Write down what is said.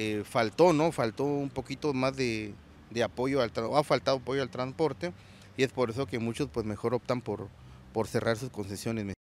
Eh, faltó, ¿no? Faltó un poquito más de, apoyo al ha faltado apoyo al transporte y es por eso que muchos pues mejor optan por, por cerrar sus concesiones.